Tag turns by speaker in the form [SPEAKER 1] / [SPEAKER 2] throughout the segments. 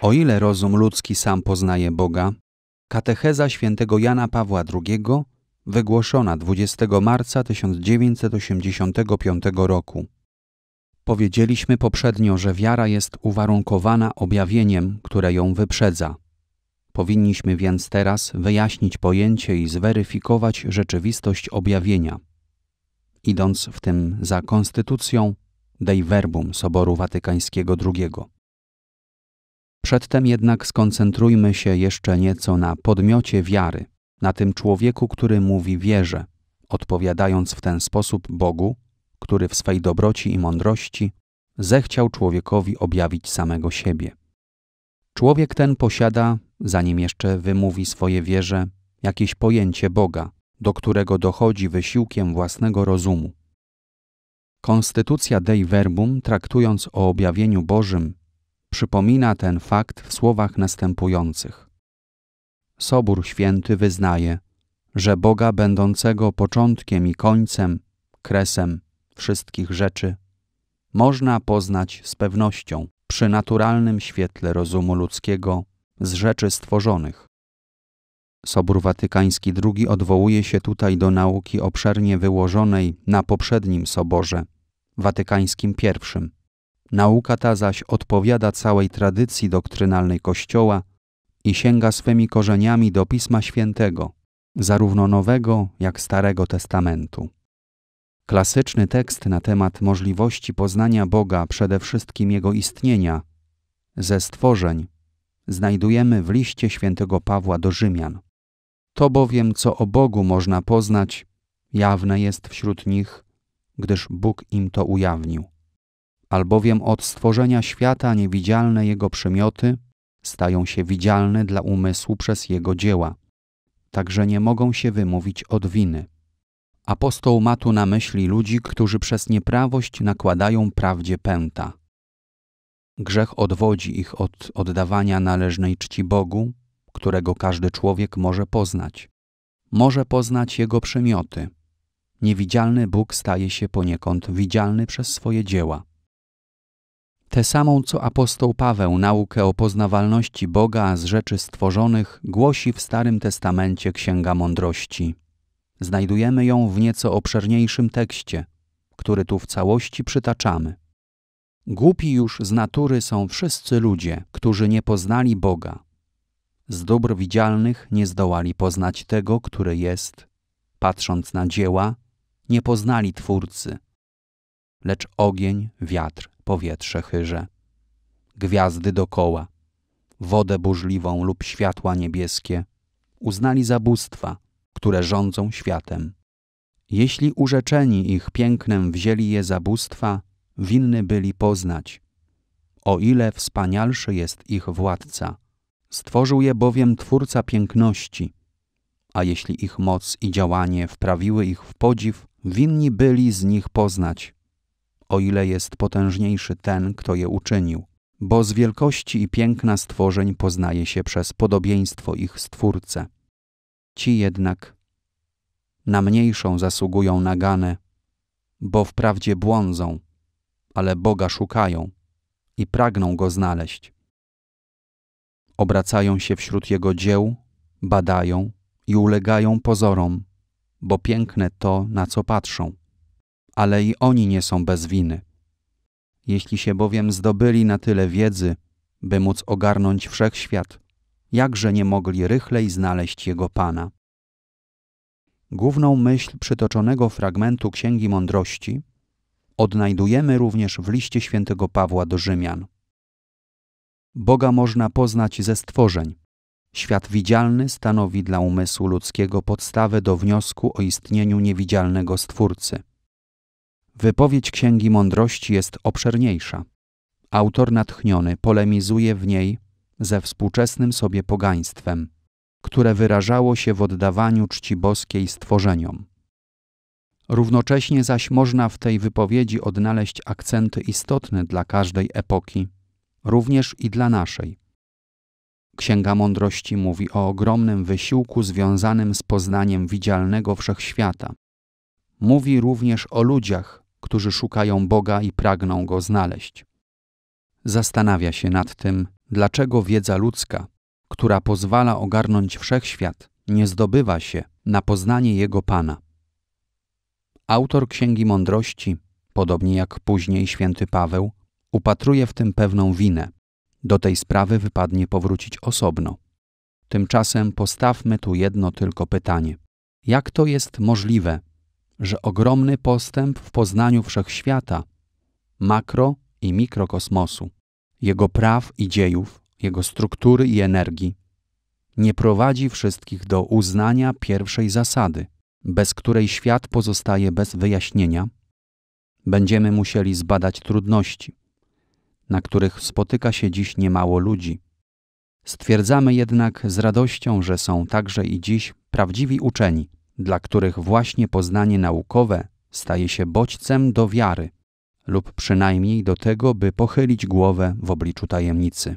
[SPEAKER 1] O ile rozum ludzki sam poznaje Boga, katecheza świętego Jana Pawła II, wygłoszona 20 marca 1985 roku. Powiedzieliśmy poprzednio, że wiara jest uwarunkowana objawieniem, które ją wyprzedza. Powinniśmy więc teraz wyjaśnić pojęcie i zweryfikować rzeczywistość objawienia. Idąc w tym za konstytucją Dei Verbum Soboru Watykańskiego II. Przedtem jednak skoncentrujmy się jeszcze nieco na podmiocie wiary, na tym człowieku, który mówi wierzę, odpowiadając w ten sposób Bogu, który w swej dobroci i mądrości zechciał człowiekowi objawić samego siebie. Człowiek ten posiada, zanim jeszcze wymówi swoje wierze, jakieś pojęcie Boga, do którego dochodzi wysiłkiem własnego rozumu. Konstytucja Dei Verbum, traktując o objawieniu Bożym Przypomina ten fakt w słowach następujących. Sobór Święty wyznaje, że Boga będącego początkiem i końcem, kresem wszystkich rzeczy, można poznać z pewnością przy naturalnym świetle rozumu ludzkiego z rzeczy stworzonych. Sobór Watykański II odwołuje się tutaj do nauki obszernie wyłożonej na poprzednim soborze, Watykańskim I, Nauka ta zaś odpowiada całej tradycji doktrynalnej Kościoła i sięga swymi korzeniami do Pisma Świętego, zarówno Nowego, jak Starego Testamentu. Klasyczny tekst na temat możliwości poznania Boga, przede wszystkim Jego istnienia, ze stworzeń, znajdujemy w liście świętego Pawła do Rzymian. To bowiem, co o Bogu można poznać, jawne jest wśród nich, gdyż Bóg im to ujawnił albowiem od stworzenia świata niewidzialne jego przymioty stają się widzialne dla umysłu przez jego dzieła, także nie mogą się wymówić od winy. Apostoł ma tu na myśli ludzi, którzy przez nieprawość nakładają prawdzie pęta. Grzech odwodzi ich od oddawania należnej czci Bogu, którego każdy człowiek może poznać. Może poznać jego przymioty. Niewidzialny Bóg staje się poniekąd widzialny przez swoje dzieła tę samą co apostoł Paweł naukę o poznawalności Boga z rzeczy stworzonych głosi w Starym Testamencie Księga Mądrości. Znajdujemy ją w nieco obszerniejszym tekście, który tu w całości przytaczamy. Głupi już z natury są wszyscy ludzie, którzy nie poznali Boga. Z dóbr widzialnych nie zdołali poznać tego, który jest. Patrząc na dzieła, nie poznali Twórcy. Lecz ogień, wiatr powietrze chyże, gwiazdy dokoła, wodę burzliwą lub światła niebieskie, uznali za bóstwa, które rządzą światem. Jeśli urzeczeni ich pięknem wzięli je za bóstwa, winny byli poznać, o ile wspanialszy jest ich władca. Stworzył je bowiem Twórca piękności, a jeśli ich moc i działanie wprawiły ich w podziw, winni byli z nich poznać, o ile jest potężniejszy ten, kto je uczynił. Bo z wielkości i piękna stworzeń poznaje się przez podobieństwo ich stwórcę. Ci jednak na mniejszą zasługują naganę, bo wprawdzie błądzą, ale Boga szukają i pragną Go znaleźć. Obracają się wśród Jego dzieł, badają i ulegają pozorom, bo piękne to, na co patrzą ale i oni nie są bez winy. Jeśli się bowiem zdobyli na tyle wiedzy, by móc ogarnąć wszechświat, jakże nie mogli rychlej znaleźć jego Pana? Główną myśl przytoczonego fragmentu Księgi Mądrości odnajdujemy również w liście świętego Pawła do Rzymian. Boga można poznać ze stworzeń. Świat widzialny stanowi dla umysłu ludzkiego podstawę do wniosku o istnieniu niewidzialnego Stwórcy. Wypowiedź Księgi Mądrości jest obszerniejsza. Autor natchniony polemizuje w niej ze współczesnym sobie pogaństwem, które wyrażało się w oddawaniu czci boskiej stworzeniom. Równocześnie zaś można w tej wypowiedzi odnaleźć akcenty istotne dla każdej epoki, również i dla naszej. Księga Mądrości mówi o ogromnym wysiłku związanym z poznaniem widzialnego wszechświata. Mówi również o ludziach, którzy szukają Boga i pragną Go znaleźć. Zastanawia się nad tym, dlaczego wiedza ludzka, która pozwala ogarnąć wszechświat, nie zdobywa się na poznanie Jego Pana. Autor Księgi Mądrości, podobnie jak później święty Paweł, upatruje w tym pewną winę. Do tej sprawy wypadnie powrócić osobno. Tymczasem postawmy tu jedno tylko pytanie. Jak to jest możliwe, że ogromny postęp w poznaniu wszechświata, makro i mikrokosmosu, jego praw i dziejów, jego struktury i energii, nie prowadzi wszystkich do uznania pierwszej zasady, bez której świat pozostaje bez wyjaśnienia. Będziemy musieli zbadać trudności, na których spotyka się dziś niemało ludzi. Stwierdzamy jednak z radością, że są także i dziś prawdziwi uczeni, dla których właśnie poznanie naukowe staje się bodźcem do wiary lub przynajmniej do tego, by pochylić głowę w obliczu tajemnicy.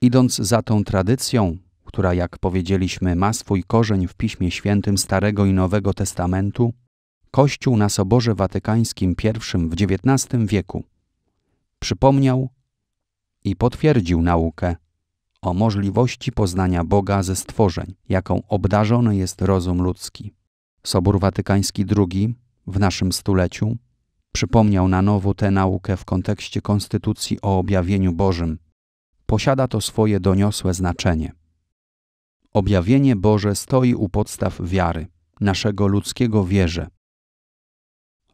[SPEAKER 1] Idąc za tą tradycją, która, jak powiedzieliśmy, ma swój korzeń w Piśmie Świętym Starego i Nowego Testamentu, Kościół na Soborze Watykańskim I w XIX wieku przypomniał i potwierdził naukę o możliwości poznania Boga ze stworzeń, jaką obdarzony jest rozum ludzki. Sobór Watykański II w naszym stuleciu przypomniał na nowo tę naukę w kontekście konstytucji o objawieniu Bożym. Posiada to swoje doniosłe znaczenie. Objawienie Boże stoi u podstaw wiary, naszego ludzkiego wierze,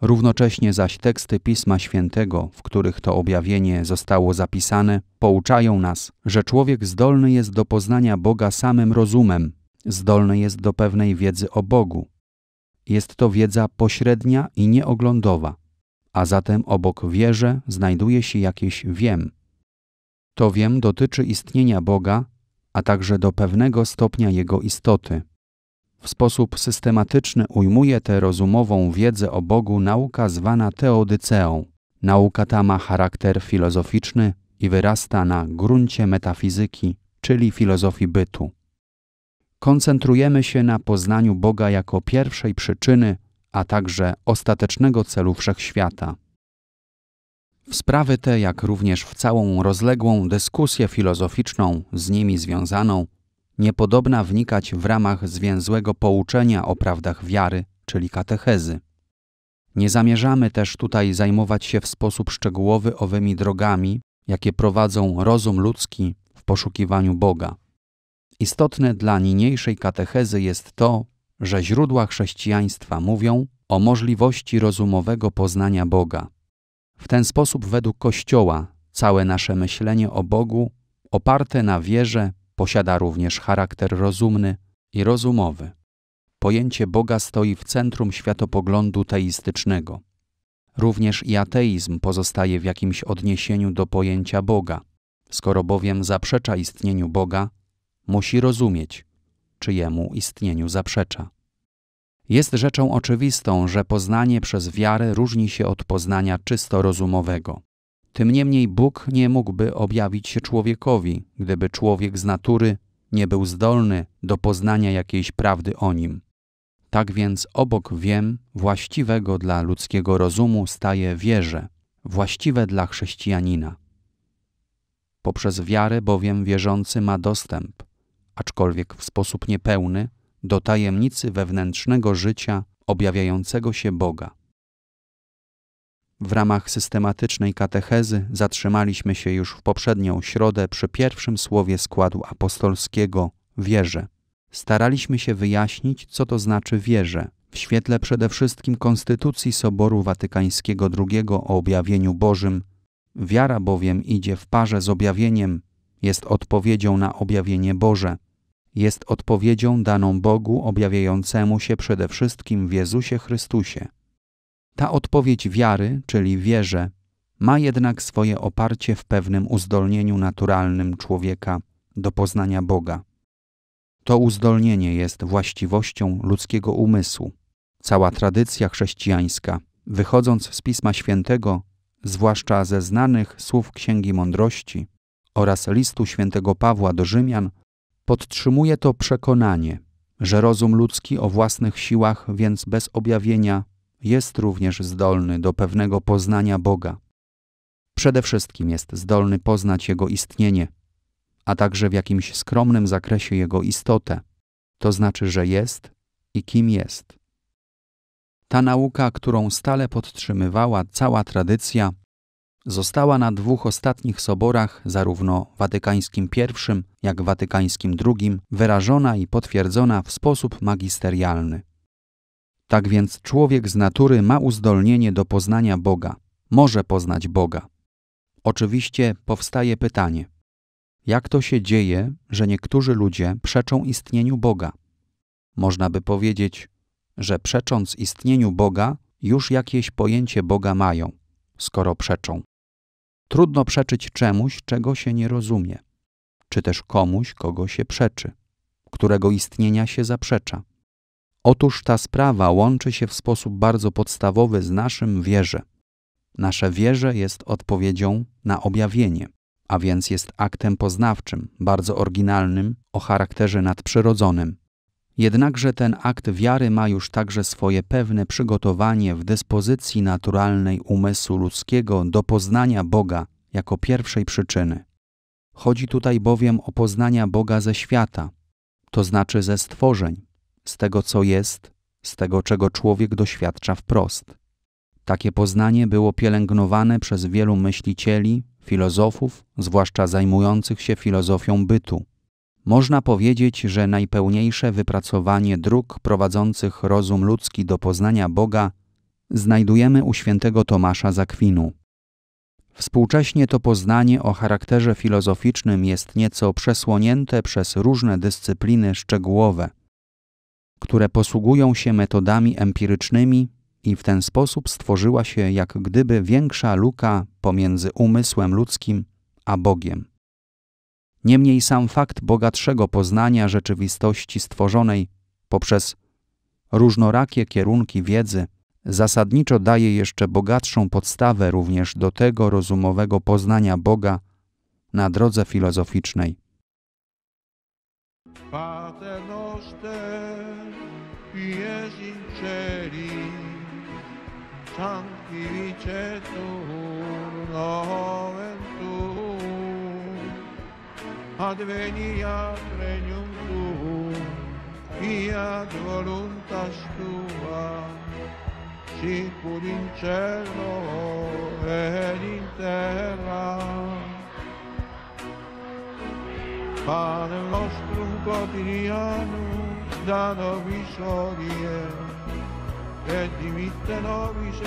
[SPEAKER 1] Równocześnie zaś teksty Pisma Świętego, w których to objawienie zostało zapisane, pouczają nas, że człowiek zdolny jest do poznania Boga samym rozumem, zdolny jest do pewnej wiedzy o Bogu. Jest to wiedza pośrednia i nieoglądowa, a zatem obok wierze znajduje się jakieś wiem. To wiem dotyczy istnienia Boga, a także do pewnego stopnia Jego istoty – w sposób systematyczny ujmuje tę rozumową wiedzę o Bogu nauka zwana teodyceą. Nauka ta ma charakter filozoficzny i wyrasta na gruncie metafizyki, czyli filozofii bytu. Koncentrujemy się na poznaniu Boga jako pierwszej przyczyny, a także ostatecznego celu wszechświata. W sprawy te, jak również w całą rozległą dyskusję filozoficzną z nimi związaną, niepodobna wnikać w ramach zwięzłego pouczenia o prawdach wiary, czyli katechezy. Nie zamierzamy też tutaj zajmować się w sposób szczegółowy owymi drogami, jakie prowadzą rozum ludzki w poszukiwaniu Boga. Istotne dla niniejszej katechezy jest to, że źródła chrześcijaństwa mówią o możliwości rozumowego poznania Boga. W ten sposób, według Kościoła, całe nasze myślenie o Bogu, oparte na wierze, Posiada również charakter rozumny i rozumowy. Pojęcie Boga stoi w centrum światopoglądu teistycznego. Również i ateizm pozostaje w jakimś odniesieniu do pojęcia Boga. Skoro bowiem zaprzecza istnieniu Boga, musi rozumieć, czyjemu istnieniu zaprzecza. Jest rzeczą oczywistą, że poznanie przez wiarę różni się od poznania czysto rozumowego. Tym niemniej Bóg nie mógłby objawić się człowiekowi, gdyby człowiek z natury nie był zdolny do poznania jakiejś prawdy o nim. Tak więc obok wiem właściwego dla ludzkiego rozumu staje wierze, właściwe dla chrześcijanina. Poprzez wiarę bowiem wierzący ma dostęp, aczkolwiek w sposób niepełny, do tajemnicy wewnętrznego życia objawiającego się Boga. W ramach systematycznej katechezy zatrzymaliśmy się już w poprzednią środę przy pierwszym słowie składu apostolskiego wierzę. Staraliśmy się wyjaśnić, co to znaczy wierzę, w świetle przede wszystkim konstytucji Soboru Watykańskiego II o objawieniu Bożym. Wiara bowiem idzie w parze z objawieniem, jest odpowiedzią na objawienie Boże. Jest odpowiedzią daną Bogu objawiającemu się przede wszystkim w Jezusie Chrystusie. Ta odpowiedź wiary, czyli wierze, ma jednak swoje oparcie w pewnym uzdolnieniu naturalnym człowieka do poznania Boga. To uzdolnienie jest właściwością ludzkiego umysłu. Cała tradycja chrześcijańska, wychodząc z Pisma Świętego, zwłaszcza ze znanych słów Księgi Mądrości oraz listu świętego Pawła do Rzymian, podtrzymuje to przekonanie, że rozum ludzki o własnych siłach, więc bez objawienia, jest również zdolny do pewnego poznania Boga. Przede wszystkim jest zdolny poznać Jego istnienie, a także w jakimś skromnym zakresie Jego istotę, to znaczy, że jest i kim jest. Ta nauka, którą stale podtrzymywała cała tradycja, została na dwóch ostatnich soborach, zarówno Watykańskim I, jak Watykańskim II, wyrażona i potwierdzona w sposób magisterialny. Tak więc człowiek z natury ma uzdolnienie do poznania Boga, może poznać Boga. Oczywiście powstaje pytanie: jak to się dzieje, że niektórzy ludzie przeczą istnieniu Boga? Można by powiedzieć, że przecząc istnieniu Boga, już jakieś pojęcie Boga mają, skoro przeczą. Trudno przeczyć czemuś, czego się nie rozumie, czy też komuś, kogo się przeczy, którego istnienia się zaprzecza. Otóż ta sprawa łączy się w sposób bardzo podstawowy z naszym wierze. Nasze wierze jest odpowiedzią na objawienie, a więc jest aktem poznawczym, bardzo oryginalnym, o charakterze nadprzyrodzonym. Jednakże ten akt wiary ma już także swoje pewne przygotowanie w dyspozycji naturalnej umysłu ludzkiego do poznania Boga jako pierwszej przyczyny. Chodzi tutaj bowiem o poznania Boga ze świata, to znaczy ze stworzeń, z tego, co jest, z tego, czego człowiek doświadcza wprost. Takie poznanie było pielęgnowane przez wielu myślicieli, filozofów, zwłaszcza zajmujących się filozofią bytu. Można powiedzieć, że najpełniejsze wypracowanie dróg prowadzących rozum ludzki do poznania Boga znajdujemy u świętego Tomasza Zakwinu. Współcześnie to poznanie o charakterze filozoficznym jest nieco przesłonięte przez różne dyscypliny szczegółowe – które posługują się metodami empirycznymi i w ten sposób stworzyła się jak gdyby większa luka pomiędzy umysłem ludzkim a Bogiem. Niemniej sam fakt bogatszego poznania rzeczywistości stworzonej poprzez różnorakie kierunki wiedzy zasadniczo daje jeszcze bogatszą podstawę również do tego rozumowego poznania Boga na drodze filozoficznej. sancti vicetur noventum adveniat regnum tuum fiat voluntas tua sicur in cielo ed in terra Padre nostrum quotidianum da nobis hodie che di vita nobis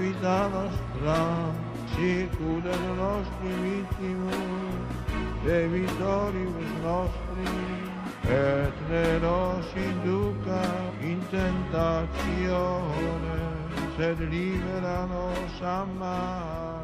[SPEAKER 1] vita nostra, circuda le nostre vittime, e vittoribus nostri, et ne nos induca in tentazione, se libera nos a